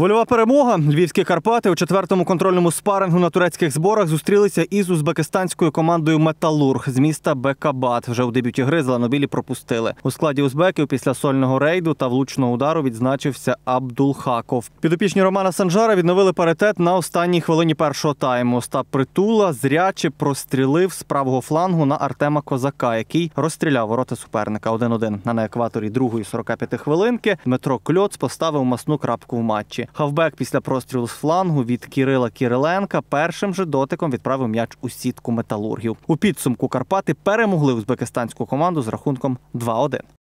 Вольова перемога. Львівські Карпати у четвертому контрольному спарингу на турецьких зборах зустрілися із узбекистанською командою Металург з міста Бекабат. Вже у дебюті гри зеленобілі пропустили. У складі узбеків після сольного рейду та влучного удару відзначився Абдулхаков. Підопічні Романа Санжара відновили паритет на останній хвилині першого тайму. Остап притула зряче прострілив з правого флангу на Артема Козака, який розстріляв ворота суперника 1-1. А на екваторі другої 45 хвилинки Дмитро Кльоц поставив масну крапку в матчі. Хавбек після прострілу з флангу від Кирила Кіриленка першим же дотиком відправив м'яч у сітку металургів. У підсумку Карпати перемогли узбекистанську команду з рахунком 2-1.